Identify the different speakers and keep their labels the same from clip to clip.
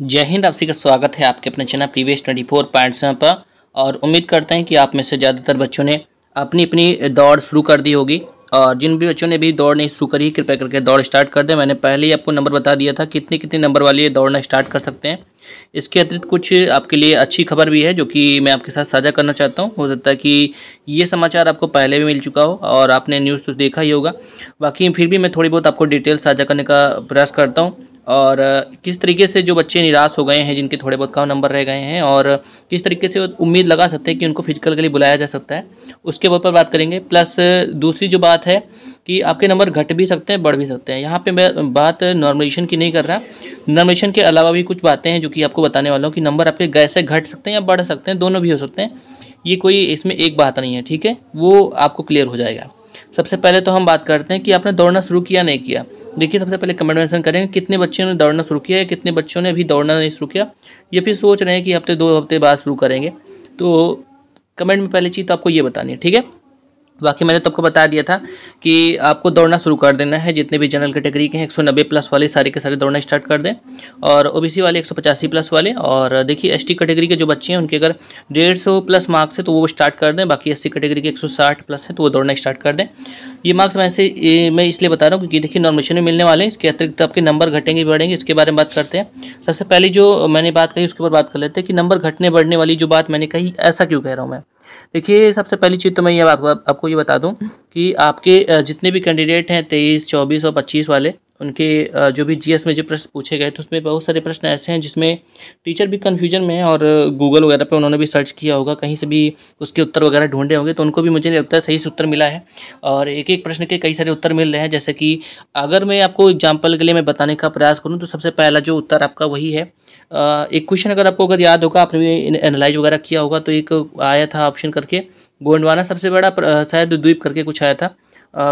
Speaker 1: जय हिंद आप सभी का स्वागत है आपके अपने channel previous twenty four point seven पर और उम्मीद करते हैं कि आप में से ज़्यादातर बच्चों ने अपनी अपनी दौड़ शुरू कर दी होगी और जिन भी बच्चों ने भी दौड़ नहीं शुरू करी कृपया करके दौड़ स्टार्ट कर दें मैंने पहले ही आपको नंबर बता दिया था कितने कितने नंबर वाले दौड़ना स्टार्ट कर सकते हैं इसके अतिरिक्त कुछ आपके लिए अच्छी खबर भी है जो कि मैं आपके साथ साझा करना चाहता हूँ हो सकता है कि ये समाचार आपको पहले भी मिल चुका हो और आपने न्यूज़ तो देखा ही होगा बाकी फिर भी मैं थोड़ी बहुत आपको डिटेल साझा करने का प्रयास करता हूँ और किस तरीके से जो बच्चे निराश हो गए हैं जिनके थोड़े बहुत कम नंबर रह गए हैं और किस तरीके से उम्मीद लगा सकते हैं कि उनको फिजिकल के लिए बुलाया जा सकता है उसके ऊपर बात करेंगे प्लस दूसरी जो बात है कि आपके नंबर घट भी सकते हैं बढ़ भी सकते हैं यहाँ पे मैं बात नॉर्मलेशन की नहीं कर रहा नॉर्मलेशन के अलावा भी कुछ बातें हैं जो कि आपको बताने वाला हूँ कि नंबर आपके गैसे घट सकते हैं या बढ़ सकते हैं दोनों भी हो सकते हैं ये कोई इसमें एक बात नहीं है ठीक है वो आपको क्लियर हो जाएगा सबसे पहले तो हम बात करते हैं कि आपने दौड़ना शुरू किया नहीं किया देखिए सबसे पहले कमेंट मेंशन करेंगे कितने बच्चों ने दौड़ना शुरू किया है कितने बच्चों ने अभी दौड़ना नहीं शुरू किया या फिर सोच रहे हैं कि हफ्ते दो हफ्ते बाद शुरू करेंगे तो कमेंट में पहली चीज़ तो आपको ये बतानी है ठीक है बाकी मैंने तो आपको बता दिया था कि आपको दौड़ना शुरू कर देना है जितने भी जनरल कैटेगरी के, एक हैं नब्बे प्लस वाले सारे के सारे दौड़ना स्टार्ट कर दें और ओबीसी वाले पचासी प्लस वाले और देखिए एसटी कैटेगरी के जो बच्चे हैं उनके अगर सौ प्लस मार्क्स है तो वो स्टार्ट कर दें बाकी एस कैटेगरी के एक प्लस है तो वो दौड़ना स्टार्ट कर दें ये मार्क्स मैं मैं इसलिए बता रहा हूँ क्योंकि देखिए नॉर्मेशन में मिलने वाले हैं इसके अतिरिक्त आपके नंबर घटेंगे बढ़ेंगे इसके बारे में बात करते हैं सबसे पहले जो मैंने बात कही उसके ऊपर बात कर लेते हैं कि नंबर घटने बढ़ने वाली जो बात मैंने कही ऐसा क्यों कह रहा हूँ मैं देखिए सबसे पहली चीज़ तो मैं ये आपको आपको ये बता दूँ कि आपके जितने भी कैंडिडेट हैं तेईस चौबीस और पच्चीस वाले उनके जो भी जीएस में जो प्रश्न पूछे गए थे उसमें बहुत सारे प्रश्न ऐसे हैं जिसमें टीचर भी कन्फ्यूजन में है और गूगल वगैरह पे उन्होंने भी सर्च किया होगा कहीं से भी उसके उत्तर वगैरह ढूंढे होंगे तो उनको भी मुझे नहीं लगता है सही से उत्तर मिला है और एक एक प्रश्न के कई सारे उत्तर मिल रहे हैं जैसे कि अगर मैं आपको एग्जाम्पल के लिए मैं बताने का प्रयास करूँ तो सबसे पहला जो उत्तर आपका वही है एक क्वेश्चन अगर आपको अगर याद होगा आपने भी एनालाइज वगैरह किया होगा तो एक आया था ऑप्शन करके गोंडवाना सबसे बड़ा शायद द्वीप करके कुछ आया था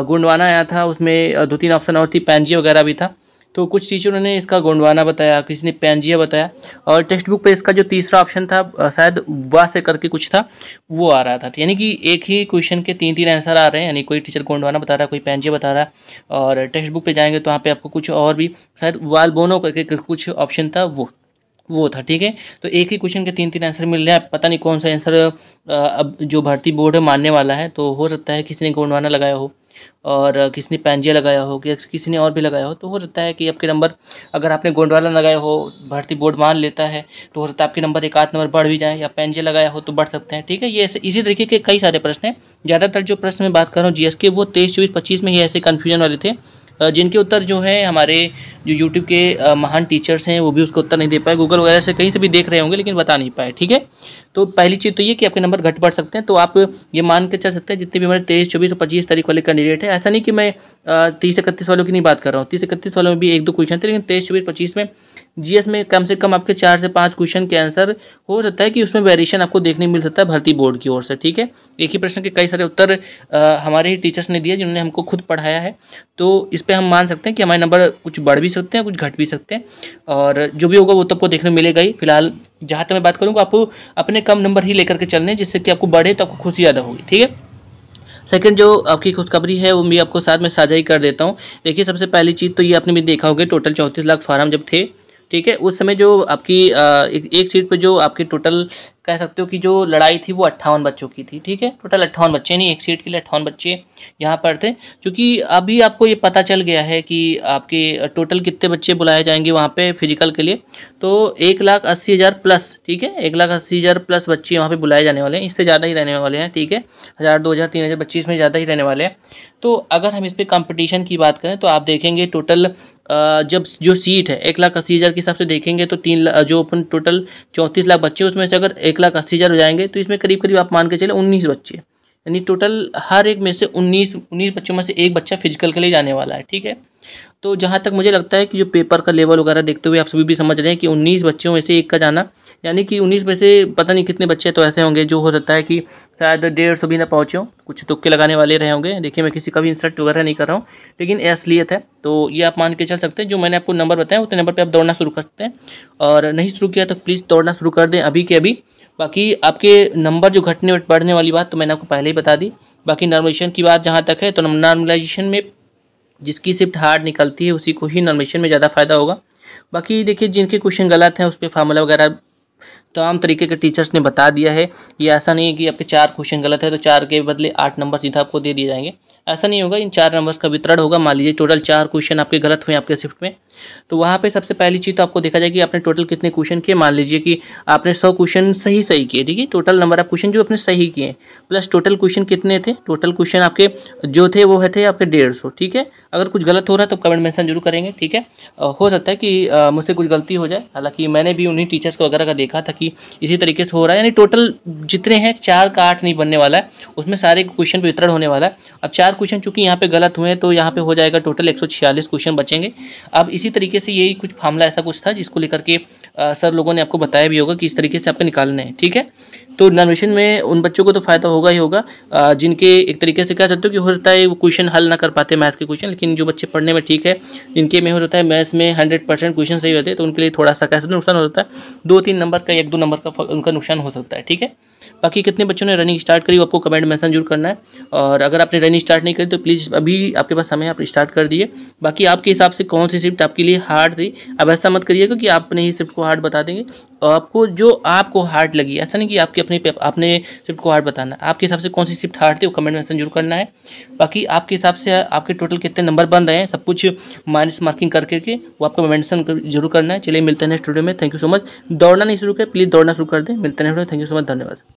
Speaker 1: गोंडवाना आया था उसमें दो तीन ऑप्शन और थी पैनजिया वगैरह भी था तो कुछ टीचरों ने इसका गोंडवाना बताया किसी ने पैनजिया बताया और टेक्स्ट बुक पर इसका जो तीसरा ऑप्शन था शायद वा से करके कुछ था वो आ रहा था यानी कि एक ही क्वेश्चन के तीन तीन आंसर आ रहे हैं यानी कोई टीचर गोंडवाना बता रहा है कोई पैनजिया बता रहा है और टेक्स्ट बुक पर जाएंगे तो वहाँ पर आपको कुछ और भी शायद वाल बोनो करके कुछ ऑप्शन था वो वो था ठीक है तो एक ही क्वेश्चन के तीन तीन आंसर मिल रहे हैं पता नहीं कौन सा आंसर अब जो भर्ती बोर्ड है मानने वाला है तो हो सकता है किसी ने गोंडवाना लगाया हो और किसी ने पैंजिया लगाया हो कि किसी ने और भी लगाया हो तो हो सकता है कि आपके नंबर अगर आपने गोंडवाला लगाया हो भर्ती बोर्ड मान लेता है तो हो सकता है आपके नंबर एक आध नंबर बढ़ भी जाए या पैंजिया लगाया हो तो बढ़ सकते हैं ठीक है ये इसी तरीके के कई सारे प्रश्न हैं ज़्यादातर जो प्रश्न मैं बात कर रहा हूँ जी के वो तेईस चौबीस पच्चीस में ही ऐसे कन्फ्यूजन वाले थे जिनके उत्तर जो है हमारे जो यूट्यूब के महान टीचर्स हैं वो भी उसको उत्तर नहीं दे पाए गूगल वगैरह से कहीं से भी देख रहे होंगे लेकिन बता नहीं पाए ठीक है तो पहली चीज़ तो ये कि आपके नंबर घट बढ़ सकते हैं तो आप ये मान के चल सकते हैं जितने भी हमारे तेईस चौबीस और पच्चीस तारीख वाले कैंडिडेट है ऐसा नहीं कि मैं तीस इकतीस वालों की नहीं बात कर रहा हूँ तीस इकतीस वालों में भी एक दो क्वेश्चन थे लेकिन तेईस चौबीस पच्चीस में जीएस में कम से कम आपके चार से पाँच क्वेश्चन के आंसर हो सकता है कि उसमें वेरिएशन आपको देखने मिल सकता है भर्ती बोर्ड की ओर से ठीक है एक ही प्रश्न के कई सारे उत्तर हमारे ही टीचर्स ने दिए जिन्होंने हमको खुद पढ़ाया है तो इस पर हम मान सकते हैं कि हमारे नंबर कुछ बढ़ भी सकते हैं कुछ घट भी सकते हैं और जो भी होगा वो तो आपको देखने मिलेगा ही फिलहाल जहाँ तक मैं बात करूँगा आपको अपने कम नंबर ही लेकर के चलने जिससे कि आपको बढ़े तो आपको खुशी ज़्यादा होगी ठीक है सेकंड जो आपकी खुशखबरी है वो मैं आपको साथ में साझा ही कर देता हूँ देखिए सबसे पहली चीज़ तो ये आपने भी देखा होगा टोटल चौंतीस लाख फार्म जब थे ठीक है उस समय जो आपकी एक सीट पर जो आपकी टोटल कह सकते हो कि जो लड़ाई थी वो अट्ठावन बच्चों की थी ठीक है टोटल अट्ठावन बच्चे नहीं एक सीट के लिए अट्ठावन बच्चे यहाँ पर थे क्योंकि अभी आपको ये पता चल गया है कि आपके टोटल कितने बच्चे बुलाए जाएंगे वहाँ पे फिजिकल के लिए तो एक लाख अस्सी हज़ार प्लस ठीक है एक लाख अस्सी हज़ार प्लस बच्चे वहाँ पर बुलाए जाने वाले हैं इससे ज़्यादा ही रहने वाले हैं ठीक है हज़ार दो हज़ार तीन हज़ार बच्चे इसमें ज़्यादा ही रहने वाले हैं तो अगर हम इस पर कॉम्पिटिशन की बात करें तो आप देखेंगे टोटल जब जो सीट है एक लाख अस्सी हज़ार के हिसाब से देखेंगे तो तीन जो अपन टोटल चौंतीस लाख बच्चे उसमें से अगर एक लाख अस्सी हज़ार हो जाएंगे तो इसमें करीब करीब आप मान के चले उन्नीस बच्चे यानी टोटल हर एक में से उन्नीस उन्नीस बच्चों में से एक बच्चा फिजिकल के लिए जाने वाला है ठीक है तो जहाँ तक मुझे लगता है कि जो पेपर का लेवल वगैरह देखते हुए आप सभी भी समझ रहे हैं कि उन्नीस बच्चों में से एक का जाना यानी कि उन्नीस में से पता नहीं कितने बच्चे तो ऐसे होंगे जो हो सकता है कि शायद डेढ़ सौ भी ना पहुँचे हों कुछ तुक्के लगाने वाले रहे होंगे देखिए मैं किसी का भी इंसर्ट वगैरह नहीं कर रहा हूँ लेकिन असलियत है तो ये आप मान के चल सकते हैं जो मैंने आपको नंबर बताया उतने नंबर पर आप दौड़ना शुरू कर सकते हैं और नहीं शुरू किया तो प्लीज़ दौड़ना शुरू कर दें अभी के अभी बाकी आपके नंबर जो घटने बढ़ने वाली बात तो मैंने आपको पहले ही बता दी बाकी नॉर्मलाइजेशन की बात जहाँ तक है तो नॉर्मलाइजेशन में जिसकी शिफ्ट हार्ड निकलती है उसी को ही नॉर्मलेशन में ज़्यादा फ़ायदा होगा बाकी देखिए जिनके क्वेश्चन गलत हैं उस पर फार्मूला वगैरह तमाम तरीके के टीचर्स ने बता दिया है ये ऐसा नहीं है कि आपके चार क्वेश्चन गलत है तो चार के बदले आठ नंबर सीधा आपको दे दिए जाएंगे ऐसा नहीं होगा इन चार नंबर्स का वितरण होगा मान लीजिए टोटल चार क्वेश्चन आपके गलत हुए आपके शिफ्ट में तो वहाँ पे सबसे पहली चीज़ तो आपको देखा जाए कि आपने टोटल कितने क्वेश्चन किए मान लीजिए कि आपने सौ क्वेश्चन सही सही किए ठीक है टोटल नंबर ऑफ क्वेश्चन जो आपने सही किए प्लस टोटल क्वेश्चन कितने थे टोटल क्वेश्चन आपके जो थे वो है थे आपके डेढ़ सौ ठीक है अगर कुछ गलत हो रहा है तो कमेंट मैंसन जरूर करेंगे ठीक है हो सकता है कि मुझसे कुछ गलती हो जाए हालांकि मैंने भी उन्हीं टीचर्स को वगैरह का देखा था कि की इसी तरीके से हो रहा है यानी टोटल जितने हैं चार का आठ नहीं बनने वाला है उसमें सारे क्वेश्चन पर वितरण होने वाला है अब चार क्वेश्चन चूंकि यहाँ पे गलत हुए तो यहाँ पे हो जाएगा टोटल एक क्वेश्चन बचेंगे अब इसी तरीके से यही कुछ फामला ऐसा कुछ था जिसको लेकर के सर लोगों ने आपको बताया भी होगा कि इस तरीके से आपको निकालना है ठीक है तो डिनोमिनेशन में उन बच्चों को तो फ़ायदा होगा ही होगा जिनके एक तरीके से कह सकते हो कि हो सकता है वो क्वेश्चन हल ना कर पाते मैथ के क्वेश्चन लेकिन जो बच्चे पढ़ने में ठीक है जिनके में हो जाता है मैथ्स में हंड्रेड परसेंट क्वेश्चन सही होते हैं तो उनके लिए थोड़ा सा कह सकते नुकसान हो जाता है दो तीन नंबर का एक दो नंबर का उनका नुकसान हो सकता है ठीक है बाकी कितने बच्चों ने रनिंग स्टार्ट करी आपको कमेंट मैसन जरूर करना है और अगर आपने रनिंग स्टार्ट नहीं करी तो प्लीज़ अभी आपके पास समय आप स्टार्ट कर दिए बाकी आपके हिसाब से कौन सी शिफ्ट आपके लिए हार्ड थी अब ऐसा मत करिएगा कि आपने ही शिफ्ट को हार्ड बता देंगे और आपको जो आपको हार्ड लगी ऐसा नहीं कि आपके अपने अपने शिफ्ट को हार्ड बताना आपके हिसाब से कौन सी शिफ्ट हार्ड थी वो कमेंट मैसन जरूर करना है बाकी आपके हिसाब से आपके टोटल कितने नंबर बन रहे हैं सब कुछ माइनस मार्किंग करके करके वो आपको मेंशन जरूर करना है चलिए मिलते हैं स्टूडियो में थैंक यू सो मच दौड़ना नहीं शुरू करें प्लीज़ दौड़ना शुरू कर दें मिलते हैं थैंक यू सो मच धन्यवाद